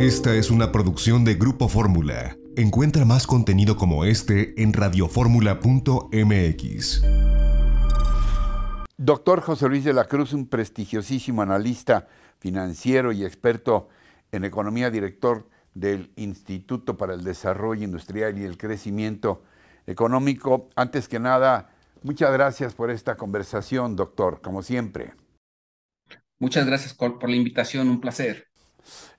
Esta es una producción de Grupo Fórmula. Encuentra más contenido como este en radioformula.mx. Doctor José Luis de la Cruz, un prestigiosísimo analista financiero y experto en economía, director del Instituto para el Desarrollo Industrial y el Crecimiento Económico. Antes que nada, muchas gracias por esta conversación, doctor, como siempre. Muchas gracias por la invitación, un placer.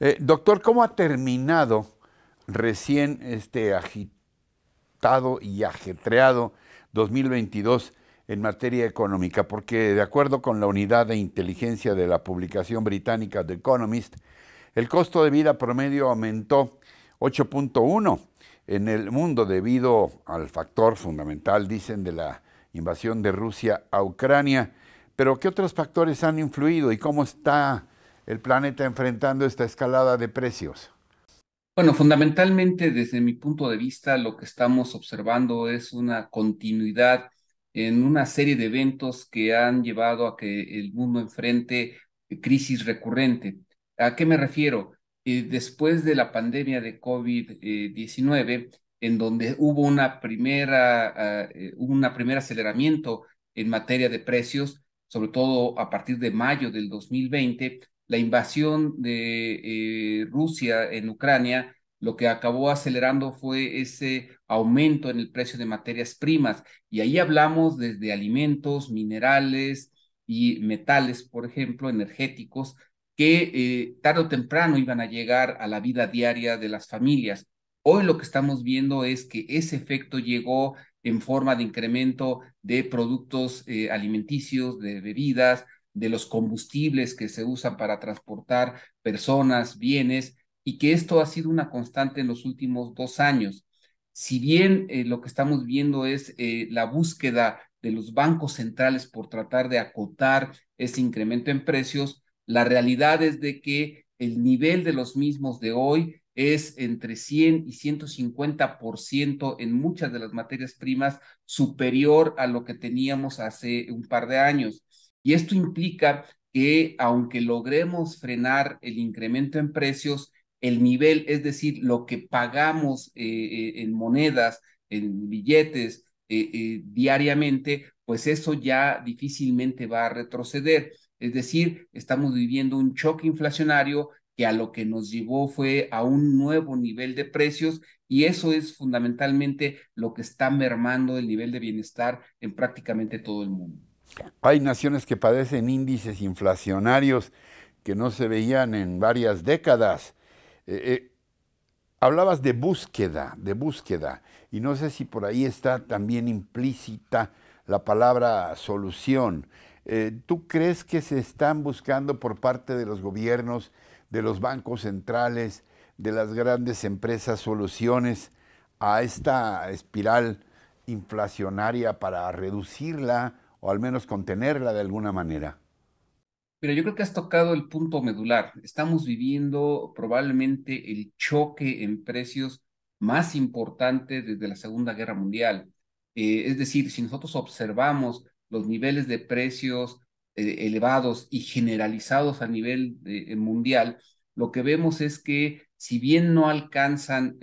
Eh, doctor, ¿cómo ha terminado recién este agitado y ajetreado 2022 en materia económica? Porque de acuerdo con la unidad de inteligencia de la publicación británica The Economist, el costo de vida promedio aumentó 8.1 en el mundo debido al factor fundamental, dicen, de la invasión de Rusia a Ucrania. Pero ¿qué otros factores han influido y cómo está el planeta enfrentando esta escalada de precios? Bueno, fundamentalmente desde mi punto de vista lo que estamos observando es una continuidad en una serie de eventos que han llevado a que el mundo enfrente crisis recurrente. ¿A qué me refiero? Eh, después de la pandemia de COVID-19, en donde hubo una primera, ah, eh, un primer aceleramiento en materia de precios, sobre todo a partir de mayo del 2020, la invasión de eh, Rusia en Ucrania lo que acabó acelerando fue ese aumento en el precio de materias primas. Y ahí hablamos desde alimentos, minerales y metales, por ejemplo, energéticos, que eh, tarde o temprano iban a llegar a la vida diaria de las familias. Hoy lo que estamos viendo es que ese efecto llegó en forma de incremento de productos eh, alimenticios, de bebidas, de los combustibles que se usan para transportar personas, bienes, y que esto ha sido una constante en los últimos dos años. Si bien eh, lo que estamos viendo es eh, la búsqueda de los bancos centrales por tratar de acotar ese incremento en precios, la realidad es de que el nivel de los mismos de hoy es entre 100 y 150% en muchas de las materias primas superior a lo que teníamos hace un par de años. Y esto implica que aunque logremos frenar el incremento en precios, el nivel, es decir, lo que pagamos eh, eh, en monedas, en billetes eh, diariamente, pues eso ya difícilmente va a retroceder. Es decir, estamos viviendo un choque inflacionario que a lo que nos llevó fue a un nuevo nivel de precios y eso es fundamentalmente lo que está mermando el nivel de bienestar en prácticamente todo el mundo. Hay naciones que padecen índices inflacionarios que no se veían en varias décadas. Eh, eh, hablabas de búsqueda, de búsqueda, y no sé si por ahí está también implícita la palabra solución. Eh, ¿Tú crees que se están buscando por parte de los gobiernos, de los bancos centrales, de las grandes empresas soluciones a esta espiral inflacionaria para reducirla? o al menos contenerla de alguna manera? Pero yo creo que has tocado el punto medular. Estamos viviendo probablemente el choque en precios más importante desde la Segunda Guerra Mundial. Eh, es decir, si nosotros observamos los niveles de precios eh, elevados y generalizados a nivel eh, mundial, lo que vemos es que si bien no alcanzan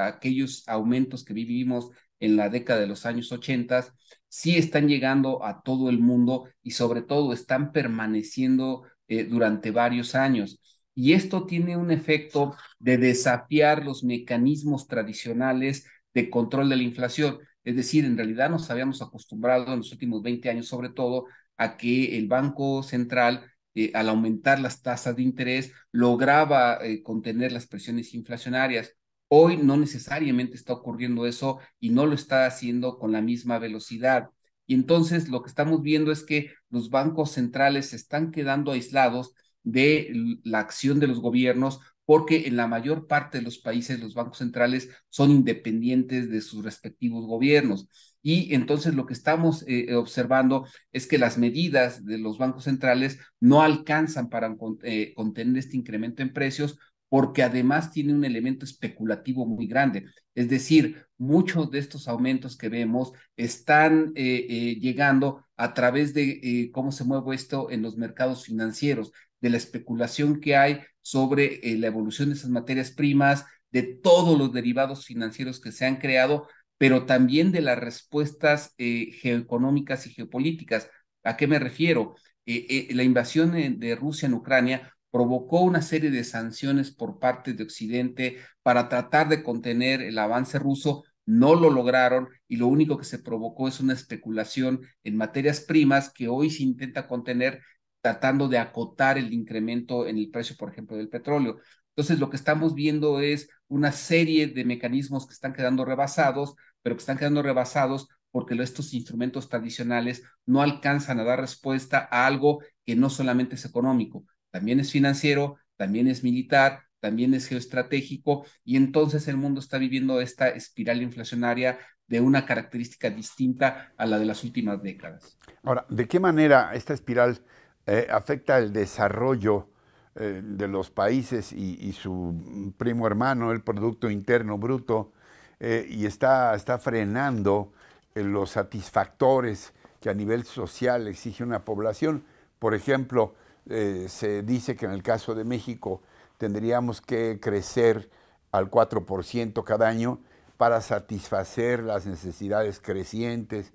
aquellos aumentos que vivimos en la década de los años 80, sí están llegando a todo el mundo y sobre todo están permaneciendo eh, durante varios años. Y esto tiene un efecto de desafiar los mecanismos tradicionales de control de la inflación. Es decir, en realidad nos habíamos acostumbrado en los últimos 20 años sobre todo a que el Banco Central, eh, al aumentar las tasas de interés, lograba eh, contener las presiones inflacionarias. Hoy no necesariamente está ocurriendo eso y no lo está haciendo con la misma velocidad. Y entonces lo que estamos viendo es que los bancos centrales se están quedando aislados de la acción de los gobiernos porque en la mayor parte de los países los bancos centrales son independientes de sus respectivos gobiernos. Y entonces lo que estamos eh, observando es que las medidas de los bancos centrales no alcanzan para eh, contener este incremento en precios porque además tiene un elemento especulativo muy grande. Es decir, muchos de estos aumentos que vemos están eh, eh, llegando a través de eh, cómo se mueve esto en los mercados financieros, de la especulación que hay sobre la evolución de esas materias primas, de todos los derivados financieros que se han creado, pero también de las respuestas geoeconómicas y geopolíticas. ¿A qué me refiero? la invasión de Rusia en Ucrania provocó una serie de sanciones por parte de Occidente para tratar de contener el avance ruso, no lo lograron y lo único que se provocó es una especulación en materias primas que hoy se intenta contener tratando de acotar el incremento en el precio, por ejemplo, del petróleo. Entonces, lo que estamos viendo es una serie de mecanismos que están quedando rebasados, pero que están quedando rebasados porque estos instrumentos tradicionales no alcanzan a dar respuesta a algo que no solamente es económico, también es financiero, también es militar, también es geoestratégico, y entonces el mundo está viviendo esta espiral inflacionaria de una característica distinta a la de las últimas décadas. Ahora, ¿de qué manera esta espiral eh, afecta el desarrollo eh, de los países y, su primo hermano, el Producto Interno Bruto, eh, y está, está frenando los satisfactores que a nivel social exige una población? Por ejemplo, eh, se dice que en el caso de México tendríamos que crecer al 4% cada año para satisfacer las necesidades crecientes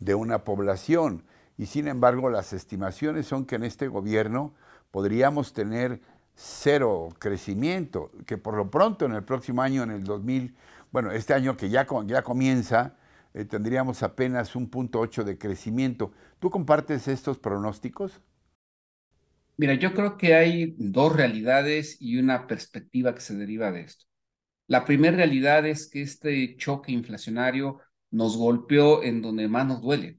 de una población. Y sin embargo, las estimaciones son que en este gobierno podríamos tener cero crecimiento, que por lo pronto en el próximo año, en el 2000, bueno, este año que ya, comienza, eh, tendríamos apenas un punto 8 de crecimiento. ¿Tú compartes estos pronósticos? Mira, yo creo que hay dos realidades y una perspectiva que se deriva de esto. La primera realidad es que este choque inflacionario nos golpeó en donde más nos duele,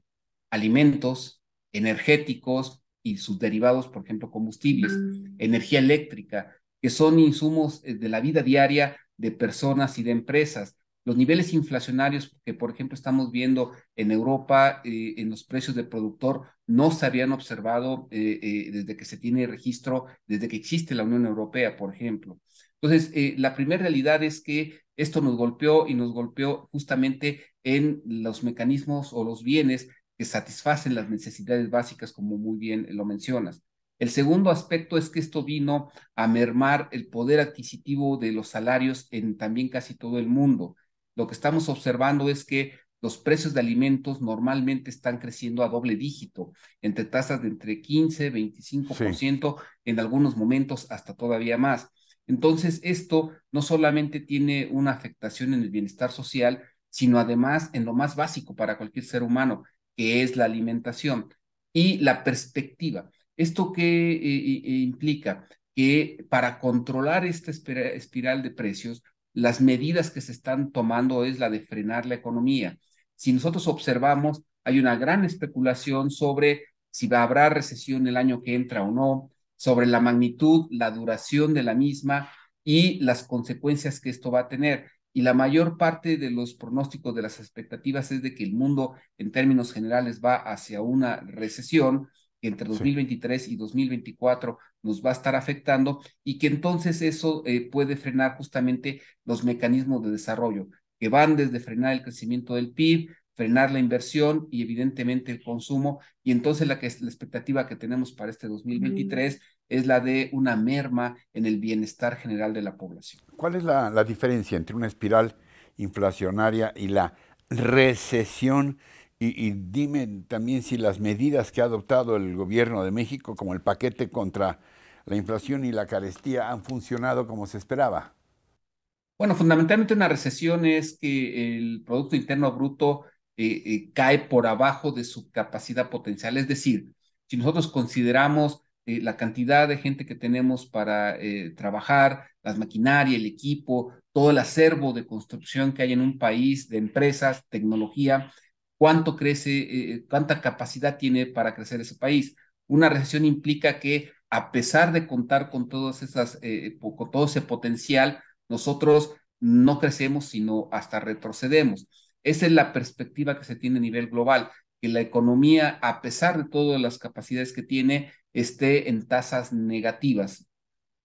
alimentos, energéticos y sus derivados, por ejemplo, combustibles, mm. energía eléctrica, que son insumos eh, de la vida diaria de personas y de empresas los niveles inflacionarios que, por ejemplo, estamos viendo en Europa eh, en los precios de productor no se habían observado eh, eh, desde que se tiene registro, desde que existe la Unión Europea, por ejemplo. Entonces, la primera realidad es que esto nos golpeó y nos golpeó justamente en los mecanismos o los bienes que satisfacen las necesidades básicas, como muy bien lo mencionas. El segundo aspecto es que esto vino a mermar el poder adquisitivo de los salarios en también casi todo el mundo lo que estamos observando es que los precios de alimentos normalmente están creciendo a doble dígito, entre tasas de entre 15, 25%, en algunos momentos hasta todavía más. Entonces, esto no solamente tiene una afectación en el bienestar social, sino además en lo más básico para cualquier ser humano, que es la alimentación y la perspectiva. ¿Esto qué eh, eh, implica? Que para controlar esta espiral de precios, las medidas que se están tomando es la de frenar la economía. Si nosotros observamos, hay una gran especulación sobre si va, habrá recesión el año que entra o no, sobre la magnitud, la duración de la misma y las consecuencias que esto va a tener. Y la mayor parte de los pronósticos de las expectativas es de que el mundo en términos generales va hacia una recesión, entre 2023 y 2024 nos va a estar afectando y que entonces eso eh, puede frenar justamente los mecanismos de desarrollo, que van desde frenar el crecimiento del PIB, frenar la inversión y evidentemente el consumo. Y entonces la, que la expectativa que tenemos para este 2023 es la de una merma en el bienestar general de la población. ¿Cuál es la diferencia entre una espiral inflacionaria y la recesión y, dime también si las medidas que ha adoptado el gobierno de México, como el paquete contra la inflación y la carestía, han funcionado como se esperaba. Bueno, fundamentalmente una recesión es que el Producto Interno Bruto eh, eh, cae por abajo de su capacidad potencial. Es decir, si nosotros consideramos eh, la cantidad de gente que tenemos para trabajar, las maquinarias, el equipo, todo el acervo de construcción que hay en un país, de empresas, tecnología, cuánto crece, eh, cuánta capacidad tiene para crecer ese país. Una recesión implica que a pesar de contar con todas esas, eh, todo ese potencial, nosotros no crecemos, sino hasta retrocedemos. Esa es la perspectiva que se tiene a nivel global, que la economía, a pesar de todas las capacidades que tiene, esté en tasas negativas.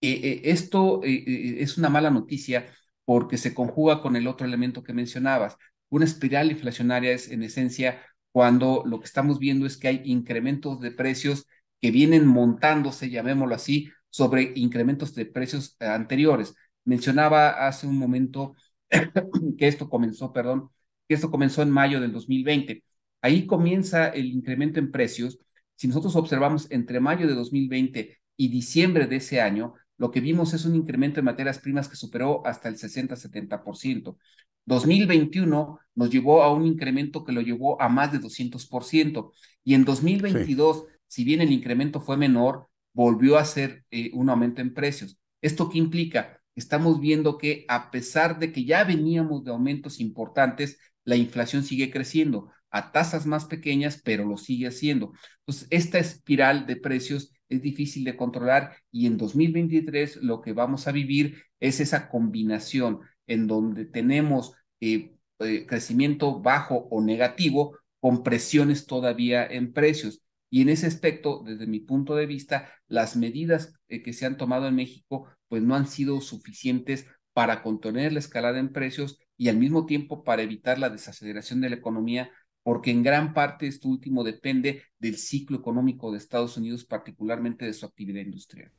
E, e, esto e, es una mala noticia porque se conjuga con el otro elemento que mencionabas, una espiral inflacionaria es en esencia cuando lo que estamos viendo es que hay incrementos de precios que vienen montándose, llamémoslo así, sobre incrementos de precios eh, anteriores. Mencionaba hace un momento que esto comenzó, perdón, que esto comenzó en mayo del 2020. Ahí comienza el incremento en precios. Si nosotros observamos entre mayo de 2020 y diciembre de ese año, lo que vimos es un incremento en materias primas que superó hasta el 60-70%. 2021 nos llevó a un incremento que lo llevó a más de 200%. Y en 2022, si bien el incremento fue menor, volvió a ser eh, un aumento en precios. ¿Esto qué implica? Estamos viendo que a pesar de que ya veníamos de aumentos importantes, la inflación sigue creciendo a tasas más pequeñas, pero lo sigue haciendo. Entonces, esta espiral de precios es difícil de controlar y en 2023 lo que vamos a vivir es esa combinación en donde tenemos eh, eh, crecimiento bajo o negativo con presiones todavía en precios. Y en ese aspecto, desde mi punto de vista, las medidas eh, que se han tomado en México pues no han sido suficientes para contener la escalada en precios y al mismo tiempo para evitar la desaceleración de la economía, porque en gran parte esto último depende del ciclo económico de Estados Unidos, particularmente de su actividad industrial.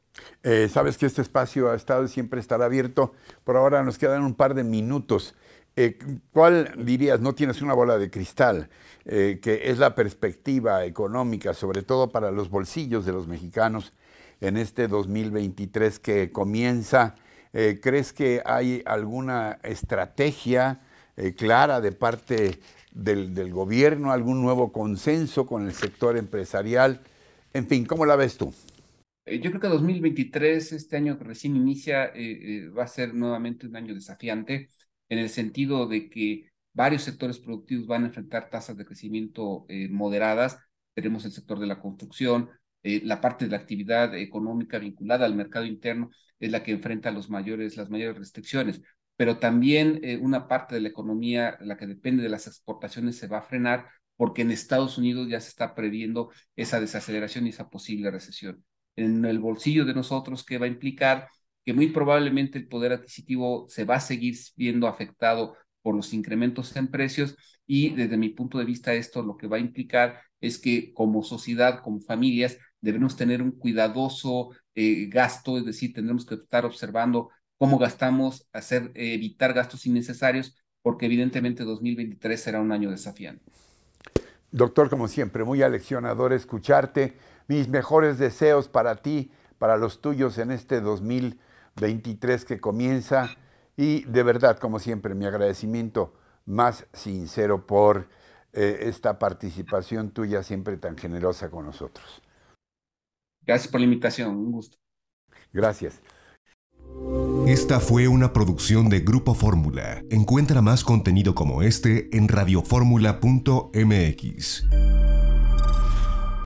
Eh, sabes que este espacio ha estado y siempre estará abierto. Por ahora nos quedan un par de minutos. Eh, ¿Cuál dirías, no tienes una bola de cristal, eh, que es la perspectiva económica, sobre todo para los bolsillos de los mexicanos en este 2023 que comienza? ¿Crees que hay alguna estrategia clara de parte del, del gobierno, algún nuevo consenso con el sector empresarial? En fin, ¿cómo la ves tú? Eh, yo creo que 2023, este año que recién inicia, eh, eh, va a ser nuevamente un año desafiante en el sentido de que varios sectores productivos van a enfrentar tasas de crecimiento moderadas. Tenemos el sector de la construcción, la parte de la actividad económica vinculada al mercado interno es la que enfrenta los mayores, las mayores restricciones, pero también una parte de la economía, la que depende de las exportaciones, se va a frenar porque en Estados Unidos ya se está previendo esa desaceleración y esa posible recesión en el bolsillo de nosotros que va a implicar que muy probablemente el poder adquisitivo se va a seguir viendo afectado por los incrementos en precios y desde mi punto de vista esto lo que va a implicar es que como sociedad, como familias, debemos tener un cuidadoso eh, gasto, es decir, tendremos que estar observando cómo gastamos, hacer, eh, evitar gastos innecesarios, porque evidentemente 2023 será un año desafiante. Doctor, como siempre, muy aleccionador escucharte. Mis mejores deseos para ti, para los tuyos en este 2023 que comienza. Y de verdad, como siempre, mi agradecimiento más sincero por eh, esta participación tuya siempre tan generosa con nosotros. Gracias por la invitación, un gusto. Gracias. Esta fue una producción de Grupo Fórmula. Encuentra más contenido como este en radioformula.mx.